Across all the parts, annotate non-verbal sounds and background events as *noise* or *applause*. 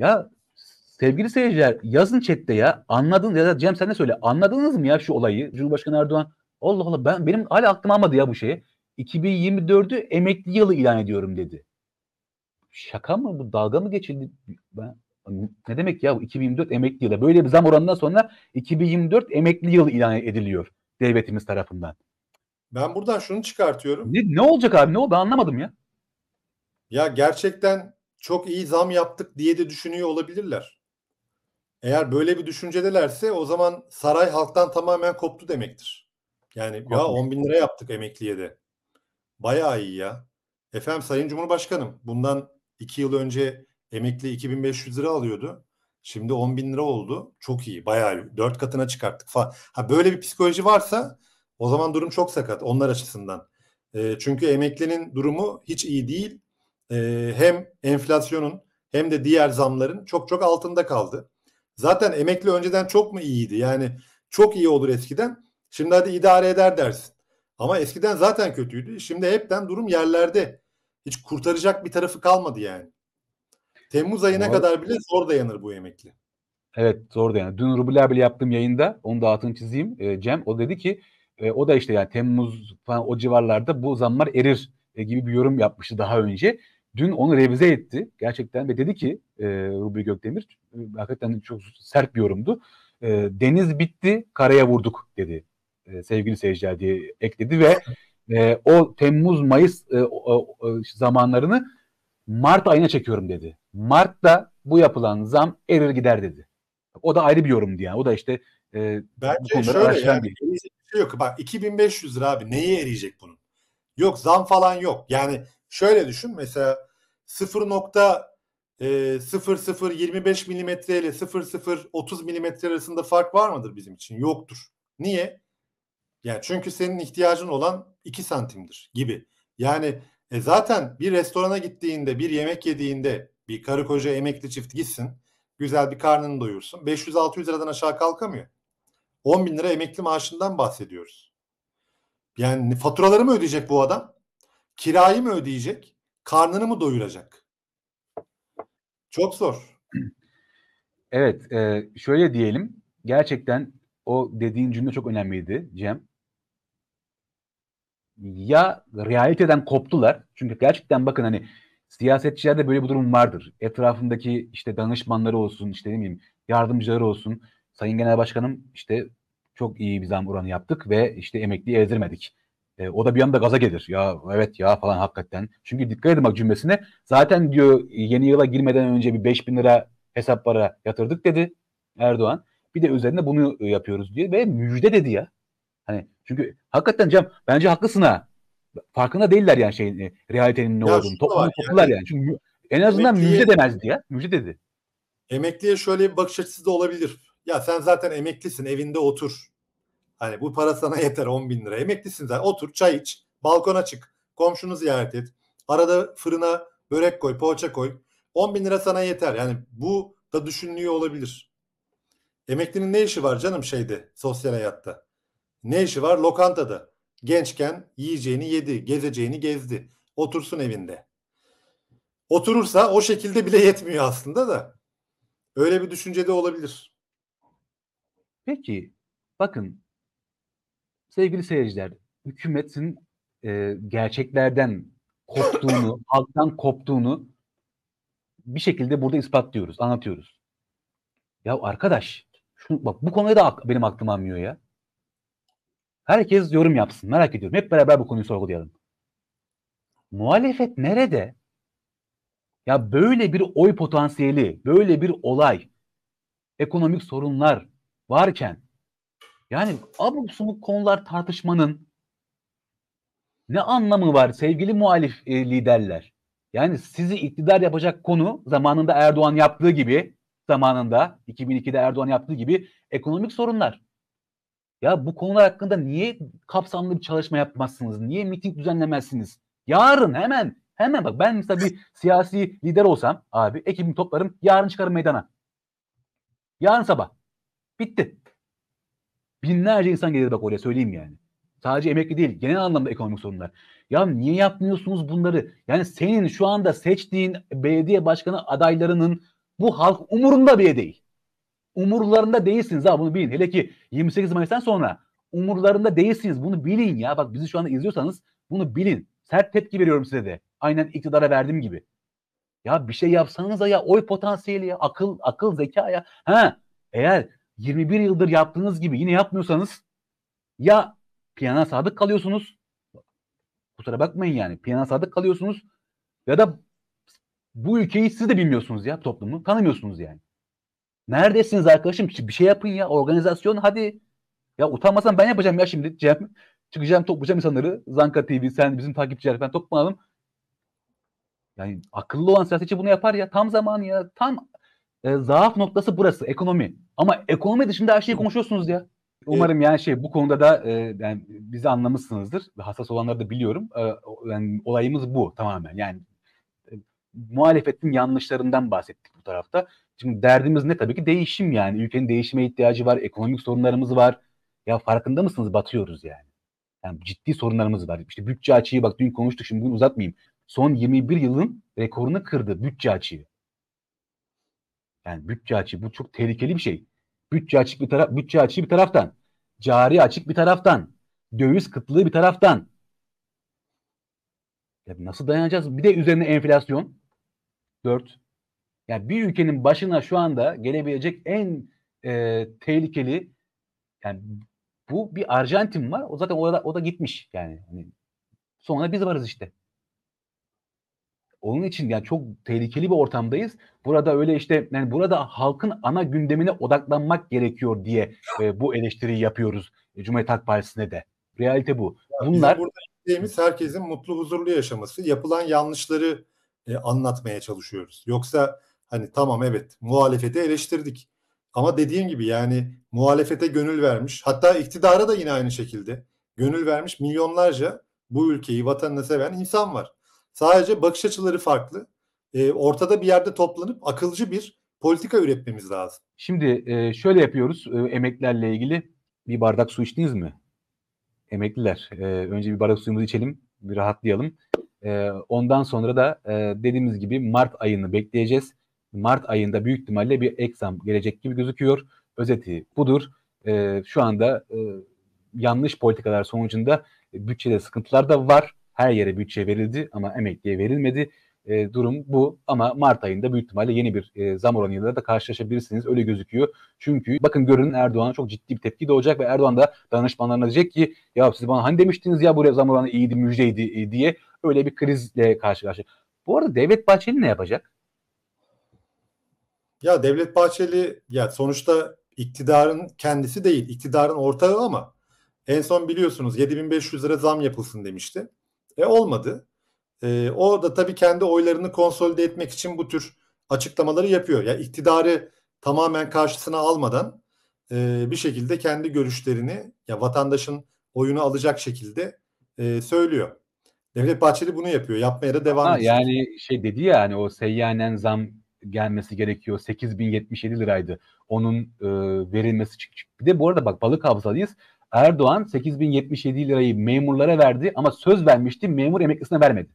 Ya sevgili seyirciler yazın chatte ya anladın ya da Cem sen de söyle anladınız mı ya şu olayı Cumhurbaşkanı Erdoğan Allah Allah ben benim hala aklım almadı ya bu şeyi 2024'ü emekli yılı ilan ediyorum dedi. Şaka mı bu dalga mı geçildi? Ben, ne demek ya bu 2024 emekli yılı böyle bir zam oranından sonra 2024 emekli yılı ilan ediliyor devletimiz tarafından. Ben buradan şunu çıkartıyorum. Ne, ne olacak abi ne oldu anlamadım ya. Ya gerçekten çok iyi zam yaptık diye de düşünüyor olabilirler. Eğer böyle bir düşüncedelerse o zaman saray halktan tamamen koptu demektir. Yani ya 10 bin lira yaptık emekliye de. Bayağı iyi ya. Efendim Sayın Cumhurbaşkanım bundan 2 yıl önce emekli 2500 lira alıyordu. Şimdi 10 bin lira oldu. Çok iyi. Bayağı 4 katına çıkarttık falan. Ha böyle bir psikoloji varsa o zaman durum çok sakat onlar açısından. E, çünkü emeklinin durumu hiç iyi değil. Ee, hem enflasyonun hem de diğer zamların çok çok altında kaldı. Zaten emekli önceden çok mu iyiydi? Yani çok iyi olur eskiden. Şimdi hadi idare eder dersin. Ama eskiden zaten kötüydü. Şimdi hepten durum yerlerde. Hiç kurtaracak bir tarafı kalmadı yani. Temmuz ayına Ama... kadar bile zor dayanır bu emekli. Evet zor dayanır. Dün Rubel bile yaptığım yayında onu da altını çizeyim. E, Cem o dedi ki e, o da işte yani Temmuz falan o civarlarda bu zamlar erir e, gibi bir yorum yapmıştı daha önce dün onu revize etti gerçekten ve dedi ki e, Rubi Gökdemir e, hakikaten çok sert bir yorumdu. E, deniz bitti karaya vurduk dedi e, sevgili seyirciler diye ekledi ve e, o Temmuz-Mayıs e, o, o, zamanlarını Mart ayına çekiyorum dedi. Mart'ta bu yapılan zam erir gider dedi. O da ayrı bir yorumdu yani. O da işte e, Bence araştıran yani, bir şey yok. Bak 2500 lira abi neye eriyecek bunun? Yok zam falan yok. Yani şöyle düşün mesela 0.0025 e, milimetre ile 0030 milimetre arasında fark var mıdır bizim için? Yoktur. Niye? Yani çünkü senin ihtiyacın olan 2 santimdir gibi. Yani e zaten bir restorana gittiğinde, bir yemek yediğinde bir karı koca emekli çift gitsin. Güzel bir karnını doyursun. 500-600 liradan aşağı kalkamıyor. 10 bin lira emekli maaşından bahsediyoruz. Yani faturaları mı ödeyecek bu adam? Kirayı mı ödeyecek? Karnını mı doyuracak? Çok zor. Evet, e, şöyle diyelim. Gerçekten o dediğin cümle çok önemliydi Cem. Ya realiteden koptular. Çünkü gerçekten bakın hani siyasetçilerde böyle bir durum vardır. Etrafındaki işte danışmanları olsun, işte ne bileyim yardımcıları olsun. Sayın Genel Başkanım işte çok iyi bir zam oranı yaptık ve işte emekliyi ezdirmedik. E, o da bir anda gaza gelir. Ya evet ya falan hakikaten. Çünkü dikkat edin bak cümlesine. Zaten diyor yeni yıla girmeden önce bir 5 bin lira hesaplara yatırdık dedi Erdoğan. Bir de üzerine bunu e, yapıyoruz diye ve müjde dedi ya. Hani çünkü hakikaten Cem bence haklısın ha. Farkında değiller yani şeyin e, realitenin ne ya olduğunu. Toplumu toplular yani. yani. Çünkü en azından emekliye, müjde demezdi ya. Müjde dedi. Emekliye şöyle bir bakış açısı da olabilir. Ya sen zaten emeklisin evinde otur Hani bu para sana yeter 10 bin lira. Emeklisin zaten. Otur çay iç. Balkona çık. Komşunu ziyaret et. Arada fırına börek koy, poğaça koy. 10 bin lira sana yeter. Yani bu da düşünülüyor olabilir. Emeklinin ne işi var canım şeyde sosyal hayatta? Ne işi var? Lokantada. Gençken yiyeceğini yedi, gezeceğini gezdi. Otursun evinde. Oturursa o şekilde bile yetmiyor aslında da. Öyle bir düşünce de olabilir. Peki bakın sevgili seyirciler, hükümetin e, gerçeklerden koptuğunu, *coughs* halktan koptuğunu bir şekilde burada ispatlıyoruz, anlatıyoruz. Ya arkadaş, şu, bak bu konuya da benim aklım almıyor ya. Herkes yorum yapsın, merak ediyorum. Hep beraber bu konuyu sorgulayalım. Muhalefet nerede? Ya böyle bir oy potansiyeli, böyle bir olay, ekonomik sorunlar varken yani abuk subuk konular tartışmanın ne anlamı var sevgili muhalif e, liderler? Yani sizi iktidar yapacak konu zamanında Erdoğan yaptığı gibi zamanında 2002'de Erdoğan yaptığı gibi ekonomik sorunlar. Ya bu konular hakkında niye kapsamlı bir çalışma yapmazsınız? Niye miting düzenlemezsiniz? Yarın hemen hemen bak ben mesela bir siyasi lider olsam abi ekibimi toplarım yarın çıkarım meydana. Yarın sabah. Bitti binlerce insan gelir bak oraya söyleyeyim yani. Sadece emekli değil genel anlamda ekonomik sorunlar. Ya niye yapmıyorsunuz bunları? Yani senin şu anda seçtiğin belediye başkanı adaylarının bu halk umurunda bile değil. Umurlarında değilsiniz ha bunu bilin. Hele ki 28 Mayıs'tan sonra umurlarında değilsiniz. Bunu bilin ya. Bak bizi şu anda izliyorsanız bunu bilin. Sert tepki veriyorum size de. Aynen iktidara verdiğim gibi. Ya bir şey yapsanız ya oy potansiyeli ya akıl akıl zeka ya. Ha eğer 21 yıldır yaptığınız gibi yine yapmıyorsanız ya piyana sadık kalıyorsunuz kusura bakmayın yani piyana sadık kalıyorsunuz ya da bu ülkeyi siz de bilmiyorsunuz ya toplumu tanımıyorsunuz yani. Neredesiniz arkadaşım? Bir şey yapın ya. Organizasyon hadi. Ya utanmasan ben yapacağım ya şimdi Cem. Çıkacağım toplayacağım insanları. Zanka TV sen bizim takipçiler ben toplayalım. Yani akıllı olan siyasetçi bunu yapar ya. Tam zaman ya. Tam e, zaaf noktası burası ekonomi. Ama ekonomi dışında her şeyi konuşuyorsunuz ya. Umarım yani şey bu konuda da e, yani bizi anlamışsınızdır. Hassas olanları da biliyorum. E, yani olayımız bu tamamen. Yani e, muhalefetin yanlışlarından bahsettik bu tarafta. Şimdi derdimiz ne tabii ki değişim yani. Ülkenin değişime ihtiyacı var, ekonomik sorunlarımız var. Ya farkında mısınız batıyoruz yani. Yani ciddi sorunlarımız var. İşte bütçe açığı bak dün konuştuk şimdi bugün uzatmayayım. Son 21 yılın rekorunu kırdı bütçe açığı. Yani bütçe açığı bu çok tehlikeli bir şey. Bütçe açık bir taraf, bütçe açığı bir taraftan, cari açık bir taraftan, döviz kıtlığı bir taraftan. Ya nasıl dayanacağız? Bir de üzerine enflasyon. 4. Yani bir ülkenin başına şu anda gelebilecek en e, tehlikeli yani bu bir Arjantin var. O zaten orada o da gitmiş yani. Hani sonra biz varız işte. Onun için yani çok tehlikeli bir ortamdayız. Burada öyle işte yani burada halkın ana gündemine odaklanmak gerekiyor diye e, bu eleştiriyi yapıyoruz e, Cumhuriyet Halk Partisi'ne de. Realite bu. Yani Bunlar burada istediğimiz herkesin mutlu huzurlu yaşaması, yapılan yanlışları e, anlatmaya çalışıyoruz. Yoksa hani tamam evet muhalefeti eleştirdik. Ama dediğim gibi yani muhalefete gönül vermiş hatta iktidara da yine aynı şekilde gönül vermiş milyonlarca bu ülkeyi vatanını seven insan var. Sadece bakış açıları farklı. E, ortada bir yerde toplanıp akılcı bir politika üretmemiz lazım. Şimdi e, şöyle yapıyoruz e, emeklilerle ilgili. Bir bardak su içtiniz mi? Emekliler. E, önce bir bardak suyumuzu içelim, bir rahatlayalım. E, ondan sonra da e, dediğimiz gibi Mart ayını bekleyeceğiz. Mart ayında büyük ihtimalle bir eksam gelecek gibi gözüküyor. Özeti budur. E, şu anda e, yanlış politikalar sonucunda bütçede sıkıntılar da var. Her yere bütçe verildi ama emekliye verilmedi. E, durum bu ama Mart ayında büyük ihtimalle yeni bir e, zam oranıyla da karşılaşabilirsiniz. Öyle gözüküyor. Çünkü bakın görün Erdoğan'a çok ciddi bir tepki doğacak ve Erdoğan da danışmanlarına diyecek ki ya siz bana hani demiştiniz ya buraya zam oranı iyiydi, müjdeydi e, diye öyle bir krizle karşı karşıya. Bu arada Devlet Bahçeli ne yapacak? Ya Devlet Bahçeli ya sonuçta iktidarın kendisi değil, iktidarın ortağı ama en son biliyorsunuz 7500 lira zam yapılsın demişti. E olmadı. E, o da tabii kendi oylarını konsolide etmek için bu tür açıklamaları yapıyor. Ya yani iktidarı tamamen karşısına almadan e, bir şekilde kendi görüşlerini ya vatandaşın oyunu alacak şekilde e, söylüyor. Devlet Bahçeli bunu yapıyor. Yapmaya da devam ediyor. Yani şey dedi ya hani o seyyanen zam gelmesi gerekiyor. 8077 liraydı. Onun e, verilmesi çık çık. Bir de bu arada bak balık havzalıyız. Erdoğan 8077 lirayı memurlara verdi ama söz vermişti memur emeklisine vermedi.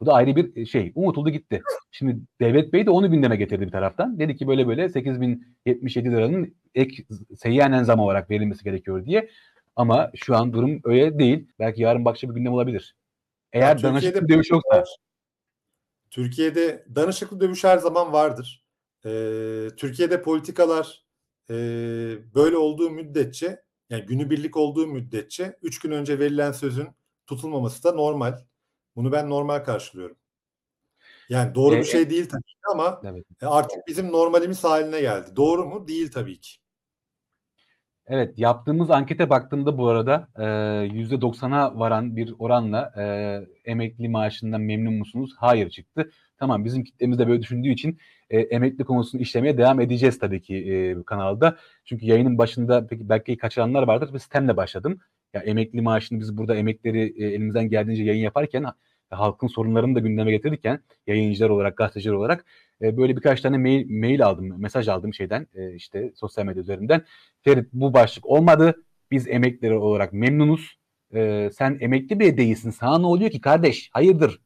Bu da ayrı bir e, şey. Unutuldu gitti. Şimdi Devlet Bey de onu gündeme getirdi bir taraftan. Dedi ki böyle böyle 8077 liranın ek seyyanen zam olarak verilmesi gerekiyor diye. Ama şu an durum öyle değil. Belki yarın başka bir gündem olabilir. Eğer yani danışıklı dövüş yoksa. Türkiye'de danışıklı dövüş her zaman vardır. Ee, Türkiye'de politikalar e, böyle olduğu müddetçe yani günübirlik olduğu müddetçe 3 gün önce verilen sözün tutulmaması da normal. Bunu ben normal karşılıyorum. Yani doğru e, bir şey e değil tabii ki ama e, artık bizim normalimiz haline geldi. Doğru mu? Değil tabii ki. Evet yaptığımız ankete baktığımda bu arada e, %90'a varan bir oranla emekli maaşından memnun musunuz? Hayır çıktı. Tamam bizim kitlemiz de böyle düşündüğü için e, emekli konusunu işlemeye devam edeceğiz tabii ki e, bu kanalda. Çünkü yayının başında peki belki kaçıranlar vardır. Biz temle başladım. Ya emekli maaşını biz burada emekleri e, elimizden geldiğince yayın yaparken e, halkın sorunlarını da gündeme getirirken yayıncılar olarak, gazeteciler olarak e, böyle birkaç tane mail, mail aldım, mesaj aldım şeyden e, işte sosyal medya üzerinden. Ferit bu başlık olmadı. Biz emekliler olarak memnunuz. E, sen emekli bir değilsin. Sana ne oluyor ki kardeş? Hayırdır?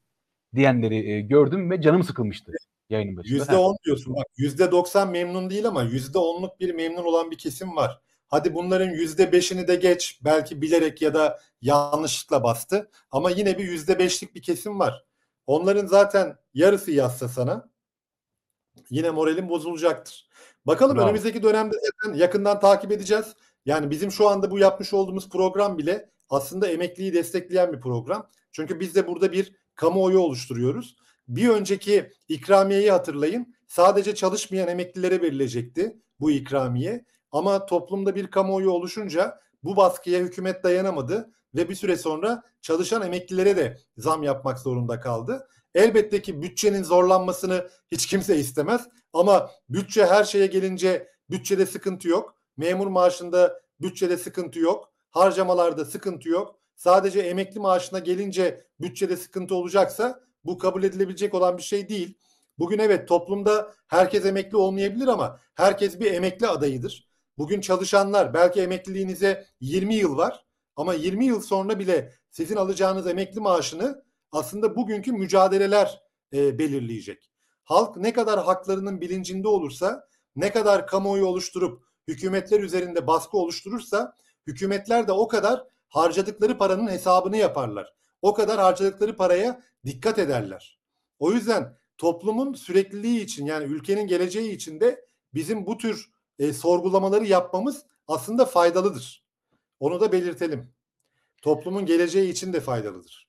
diyenleri e, gördüm ve canım sıkılmıştı yayının başında. %10 diyorsun bak %90 memnun değil ama %10'luk bir memnun olan bir kesim var. Hadi bunların %5'ini de geç belki bilerek ya da yanlışlıkla bastı ama yine bir %5'lik bir kesim var. Onların zaten yarısı yazsa sana yine moralin bozulacaktır. Bakalım Bravo. önümüzdeki dönemde zaten yakından takip edeceğiz. Yani bizim şu anda bu yapmış olduğumuz program bile aslında emekliyi destekleyen bir program. Çünkü biz de burada bir kamuoyu oluşturuyoruz. Bir önceki ikramiyeyi hatırlayın. Sadece çalışmayan emeklilere verilecekti bu ikramiye. Ama toplumda bir kamuoyu oluşunca bu baskıya hükümet dayanamadı ve bir süre sonra çalışan emeklilere de zam yapmak zorunda kaldı. Elbette ki bütçenin zorlanmasını hiç kimse istemez ama bütçe her şeye gelince bütçede sıkıntı yok. Memur maaşında bütçede sıkıntı yok. Harcamalarda sıkıntı yok. Sadece emekli maaşına gelince bütçede sıkıntı olacaksa bu kabul edilebilecek olan bir şey değil. Bugün evet toplumda herkes emekli olmayabilir ama herkes bir emekli adayıdır. Bugün çalışanlar belki emekliliğinize 20 yıl var ama 20 yıl sonra bile sizin alacağınız emekli maaşını aslında bugünkü mücadeleler e, belirleyecek. Halk ne kadar haklarının bilincinde olursa, ne kadar kamuoyu oluşturup hükümetler üzerinde baskı oluşturursa, hükümetler de o kadar harcadıkları paranın hesabını yaparlar o kadar harcadıkları paraya dikkat ederler. O yüzden toplumun sürekliliği için yani ülkenin geleceği için de bizim bu tür e, sorgulamaları yapmamız aslında faydalıdır. Onu da belirtelim. Toplumun geleceği için de faydalıdır.